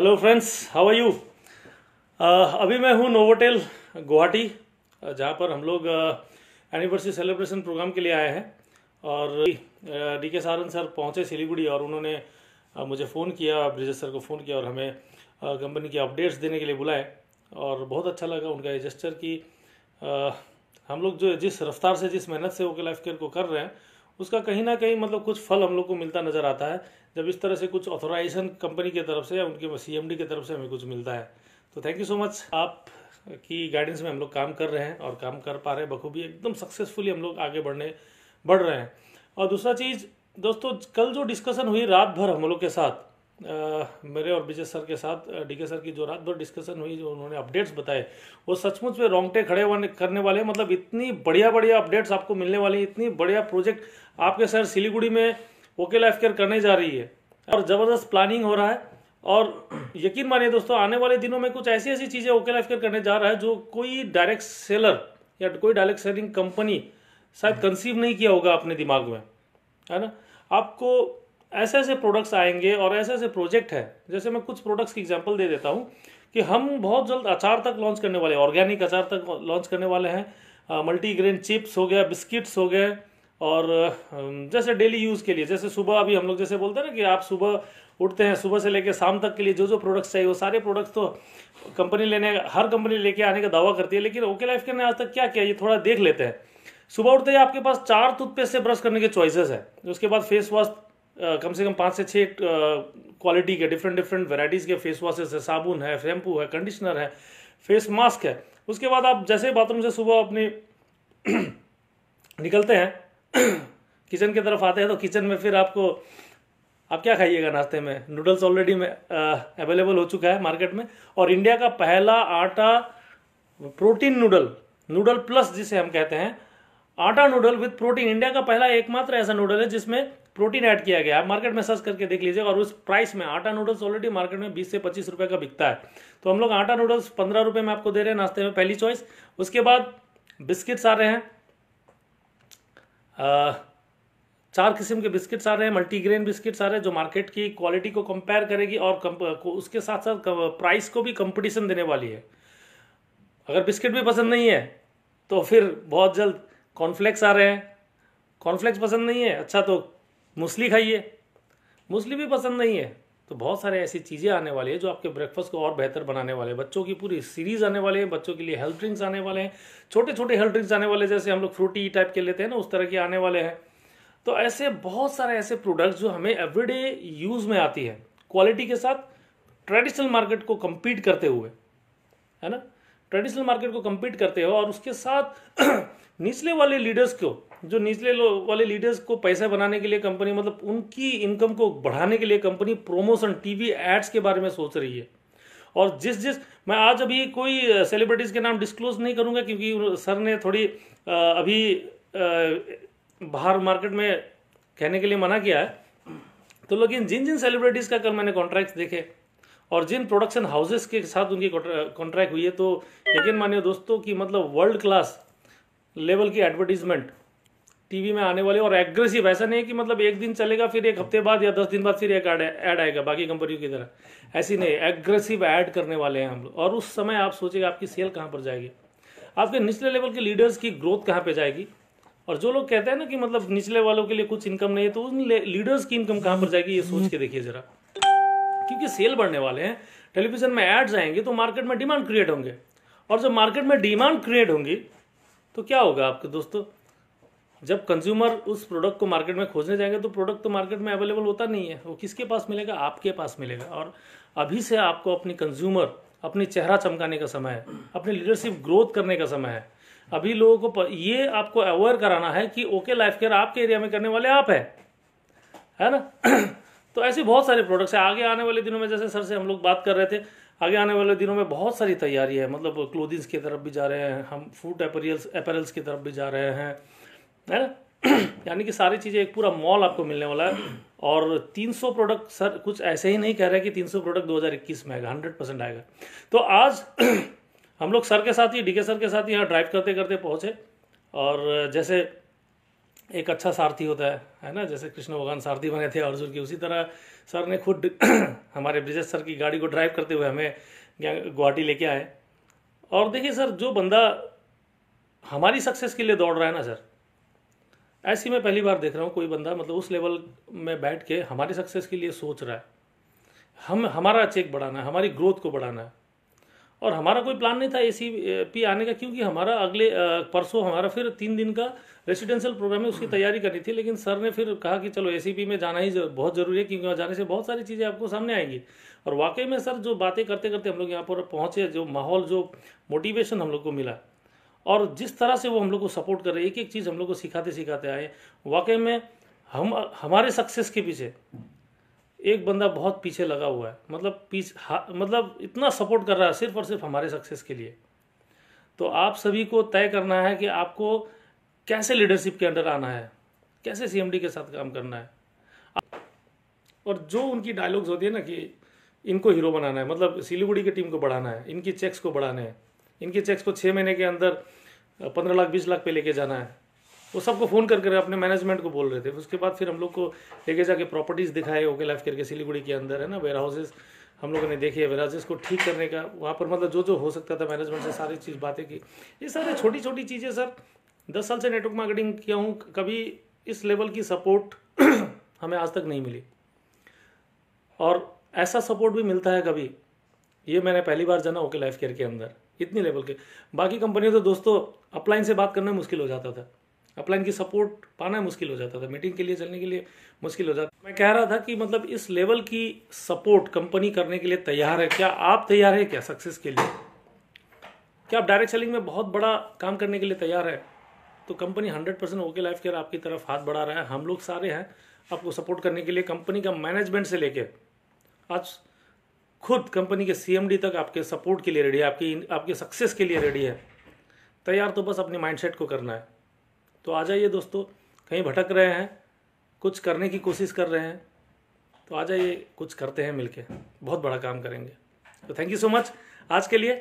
Hello friends how are you अभी मैं हूँ नोवोटेल गुवाहाटी uh, जहाँ पर हम लोग एनिवर्सरी सेलिब्रेशन प्रोग्राम के लिए आए हैं और डी के सारन सर पहुँचे सिलीगुड़ी और उन्होंने uh, मुझे फ़ोन किया ब्रिजेश सर को फ़ोन किया और हमें कंपनी के अपडेट्स देने के लिए बुलाए और बहुत अच्छा लगा उनका एजस्टर की कि uh, हम लोग जो जिस रफ्तार से जिस मेहनत से ओके लाइफ केयर को कर रहे हैं उसका कहीं ना कहीं मतलब कुछ फल हम लोग को मिलता नज़र आता है जब इस तरह से कुछ ऑथोराइजेशन कंपनी की तरफ से या उनके सी एम की तरफ से हमें कुछ मिलता है तो थैंक यू सो मच आप की गाइडेंस में हम लोग काम कर रहे हैं और काम कर पा रहे हैं बखूबी एकदम सक्सेसफुली हम लोग आगे बढ़ने बढ़ रहे हैं और दूसरा चीज़ दोस्तों कल जो डिस्कशन हुई रात भर हम लोग के साथ मेरे और विजय सर के साथ डीके सर की जो रात भर डिस्कशन हुई जो उन्होंने अपडेट्स बताए वो सचमुच में रोंगटे खड़े होने करने वाले मतलब इतनी बढ़िया बढ़िया अपडेट्स आपको मिलने वाले हैं इतनी बढ़िया प्रोजेक्ट आपके सर सिलीगुड़ी में ओके लाइफ केयर करने जा रही है और ज़बरदस्त प्लानिंग हो रहा है और यकीन मानिए दोस्तों आने वाले दिनों में कुछ ऐसी ऐसी चीज़ें ओके लाइफ केयर करने जा रहा है जो कोई डायरेक्ट सेलर या कोई डायरेक्ट सेलिंग कंपनी शायद कंसीव नहीं किया होगा अपने दिमाग में है ना आपको ऐसे ऐसे प्रोडक्ट्स आएंगे और ऐसे ऐसे प्रोजेक्ट है जैसे मैं कुछ प्रोडक्ट्स की एग्जांपल दे देता हूँ कि हम बहुत जल्द अचार तक लॉन्च करने वाले ऑर्गेनिक अचार तक लॉन्च करने वाले हैं मल्टीग्रेन चिप्स हो गया बिस्किट्स हो गए और जैसे डेली यूज़ के लिए जैसे सुबह अभी हम लोग जैसे बोलते हैं ना कि आप सुबह उठते हैं सुबह से लेकर शाम तक के लिए जो जो प्रोडक्ट्स चाहिए वो सारे प्रोडक्ट्स तो कंपनी लेने हर कंपनी लेके आने का दावा करती है लेकिन ओके लाइफ के ने आज तक क्या किया ये थोड़ा देख लेते हैं सुबह उठते ही आपके पास चार टूथपेस्ट से ब्रश करने के चॉइसेस है उसके बाद फेस वॉश कम से कम पाँच से छः क्वालिटी के डिफरेंट डिफरेंट वेराइटीज़ के फेस वॉशेज है साबुन है शैम्पू है कंडीशनर है फेस मास्क है उसके बाद आप जैसे बाथरूम से सुबह अपनी निकलते हैं किचन की तरफ आते हैं तो किचन में फिर आपको आप क्या खाइएगा नाश्ते में नूडल्स ऑलरेडी में अवेलेबल हो चुका है मार्केट में और इंडिया का पहला आटा प्रोटीन नूडल नूडल प्लस जिसे हम कहते हैं आटा नूडल विथ प्रोटीन इंडिया का पहला एकमात्र ऐसा नूडल है जिसमें प्रोटीन ऐड किया गया है मार्केट में सर्च करके देख लीजिएगा और उस प्राइस में आटा नूडल्स ऑलरेडी मार्केट में बीस से पच्चीस रुपए का बिकता है तो हम लोग आटा नूडल्स पंद्रह रुपए में आपको दे रहे हैं नाश्ते में पहली चॉइस उसके बाद बिस्किट्स आ रहे हैं आ, चार किस्म के बिस्किट्स आ रहे हैं मल्टीग्रेन बिस्किट्स आ रहे हैं जो मार्केट की क्वालिटी को कंपेयर करेगी और कम, उसके साथ साथ प्राइस को भी कंपटीशन देने वाली है अगर बिस्किट भी पसंद नहीं है तो फिर बहुत जल्द कॉर्नफ्लेक्स आ रहे हैं कॉर्नफ्लेक्स पसंद नहीं है अच्छा तो मूसली खाइए मूसली भी पसंद नहीं है तो बहुत सारे ऐसी चीज़ें आने वाली है जो आपके ब्रेकफास्ट को और बेहतर बनाने वाले हैं बच्चों की पूरी सीरीज़ आने वाले हैं बच्चों के लिए हेल्थ ड्रिंक्स आने वाले हैं छोटे छोटे हेल्थ ड्रिंक्स आने वाले जैसे हम लोग फ्रूटी टाइप के लेते हैं ना उस तरह के आने वाले हैं तो ऐसे बहुत सारे ऐसे प्रोडक्ट्स जो हमें एवरीडे यूज़ में आती है क्वालिटी के साथ ट्रेडिशनल मार्केट को कम्पीट करते हुए है ना ट्रेडिशनल मार्केट को कम्पीट करते हुए और उसके साथ निचले वाले लीडर्स को जो निचले वाले लीडर्स को पैसा बनाने के लिए कंपनी मतलब उनकी इनकम को बढ़ाने के लिए कंपनी प्रोमोशन टीवी एड्स के बारे में सोच रही है और जिस जिस मैं आज अभी कोई सेलिब्रिटीज़ के नाम डिस्क्लोज नहीं करूँगा क्योंकि सर ने थोड़ी अभी बाहर मार्केट में कहने के लिए मना किया है तो लेकिन जिन जिन सेलिब्रिटीज़ का कल मैंने कॉन्ट्रैक्ट्स देखे और जिन प्रोडक्शन हाउसेस के साथ उनकी कॉन्ट्रैक्ट हुई है तो यकीन मानिए दोस्तों कि मतलब वर्ल्ड क्लास लेवल की एडवर्टीजमेंट टीवी में आने वाले और एग्रेसिव ऐसा नहीं कि मतलब एक दिन चलेगा फिर एक हफ्ते बाद या दस दिन बाद फिर एक ऐड आएगा बाकी कंपनियों की तरह ऐसी नहीं एग्रेसिव ऐड करने वाले हैं हम लोग और उस समय आप सोचेगा आपकी सेल कहाँ पर जाएगी आपके निचले लेवल के लीडर्स की ग्रोथ कहाँ पर जाएगी और जो लोग कहते हैं ना कि मतलब निचले वालों के लिए कुछ इनकम नहीं है तो उन लीडर्स की इनकम कहाँ पर जाएगी ये सोच के देखिए ज़रा क्योंकि सेल बढ़ने वाले हैं टेलीविजन में एड्स आएंगे तो मार्केट में डिमांड क्रिएट होंगे और जब मार्केट में डिमांड क्रिएट होंगी तो क्या होगा आपके दोस्तों जब कंज्यूमर उस प्रोडक्ट को मार्केट में खोजने जाएंगे तो प्रोडक्ट तो मार्केट में अवेलेबल होता नहीं है वो किसके पास मिलेगा आपके पास मिलेगा और अभी से आपको अपनी कंज्यूमर अपनी चेहरा चमकाने का समय है अपनी लीडरशिप ग्रोथ करने का समय है अभी लोगों को ये आपको अवेयर कराना है कि ओके लाइफ केयर आपके एरिया में करने वाले आप हैं है ना तो ऐसे बहुत सारे प्रोडक्ट्स हैं आगे आने वाले दिनों में जैसे सर से हम लोग बात कर रहे थे आगे आने वाले दिनों में बहुत सारी तैयारी है मतलब क्लोदिंग्स की तरफ भी जा रहे हैं हम फूड अपेरियल्स अपेरल्स की तरफ भी जा रहे हैं है ना यानी कि सारी चीज़ें एक पूरा मॉल आपको मिलने वाला है और 300 प्रोडक्ट सर कुछ ऐसे ही नहीं कह रहे कि 300 प्रोडक्ट 2021 में आएगा 100 परसेंट आएगा तो आज हम लोग सर के साथ ही डीके सर के साथ ही यहाँ ड्राइव करते करते पहुँचे और जैसे एक अच्छा सारथी होता है है ना जैसे कृष्ण भगवान सारथी बने थे अर्जुन की उसी तरह सर ने खुद हमारे ब्रिजेश सर की गाड़ी को ड्राइव करते हुए हमें गुवाहाटी लेके आए और देखिए सर जो बंदा हमारी सक्सेस के लिए दौड़ रहा है ना सर ऐसी मैं पहली बार देख रहा हूँ कोई बंदा मतलब उस लेवल में बैठ के हमारी सक्सेस के लिए सोच रहा है हम हमारा चेक बढ़ाना है हमारी ग्रोथ को बढ़ाना है और हमारा कोई प्लान नहीं था ए सी पी आने का क्योंकि हमारा अगले परसों हमारा फिर तीन दिन का रेसिडेंशियल प्रोग्राम है उसकी हम्म। तैयारी करनी थी लेकिन सर ने फिर कहा कि चलो ए में जाना ही बहुत ज़रूरी है क्योंकि वहाँ जाने से बहुत सारी चीज़ें आपको सामने आएंगी और वाकई में सर जो बातें करते करते हम लोग यहाँ पर पहुँचे जो माहौल जो मोटिवेशन हम लोग को मिला और जिस तरह से वो हम लोग को सपोर्ट कर रहे एक एक चीज़ हम लोग को सिखाते सिखाते आए वाकई में हम हमारे सक्सेस के पीछे एक बंदा बहुत पीछे लगा हुआ है मतलब पीछे मतलब इतना सपोर्ट कर रहा है सिर्फ और सिर्फ हमारे सक्सेस के लिए तो आप सभी को तय करना है कि आपको कैसे लीडरशिप के अंडर आना है कैसे सीएमडी के साथ काम करना है और जो उनकी डायलॉग्स होती है ना कि इनको हीरो बनाना है मतलब सिलीगुड़ी की टीम को बढ़ाना है इनकी चेक्स को बढ़ाना है इनके चेक्स को छः महीने के अंदर पंद्रह लाख बीस लाख पे लेके जाना है वो सबको फ़ोन कर कर अपने मैनेजमेंट को बोल रहे थे उसके बाद फिर हम लोग को लेके जाके प्रॉपर्टीज़ दिखाए ओके लाइफ करके सिलीगुड़ी के अंदर है ना वेयर हाउसेज हम लोगों ने देखे वेयर हाउसेज को ठीक करने का वहाँ पर मतलब जो जो हो सकता था मैनेजमेंट से सारी चीज़ बातें की ये सारे छोटी छोटी चीज़ें सर दस साल से नेटवर्क मार्केटिंग किया हूँ कभी इस लेवल की सपोर्ट हमें आज तक नहीं मिली और ऐसा सपोर्ट भी मिलता है कभी ये मैंने पहली बार जाना ओके लाइफ केयर के अंदर इतनी लेवल के बाकी कंपनियों तो दोस्तों अपलाइन से बात करना मुश्किल हो जाता था अपलाइन की सपोर्ट पाना मुश्किल हो जाता था मीटिंग के लिए चलने के लिए मुश्किल हो जाता मैं कह रहा था कि मतलब इस लेवल की सपोर्ट कंपनी करने के लिए तैयार है क्या आप तैयार है क्या सक्सेस के लिए क्या आप डायरेक्ट सेलिंग में बहुत बड़ा काम करने के लिए तैयार है तो company hundred percent okay life care आपकी तरफ हाथ बढ़ा रहा है हम लोग सारे हैं आपको सपोर्ट करने के लिए कंपनी का मैनेजमेंट से लेके आज खुद कंपनी के सीएमडी तक आपके सपोर्ट के लिए रेडी है आपकी आपके सक्सेस के लिए रेडी है तैयार तो बस अपने माइंडसेट को करना है तो आ जाइए दोस्तों कहीं भटक रहे हैं कुछ करने की कोशिश कर रहे हैं तो आ जाइए कुछ करते हैं मिलके बहुत बड़ा काम करेंगे तो थैंक यू सो मच आज के लिए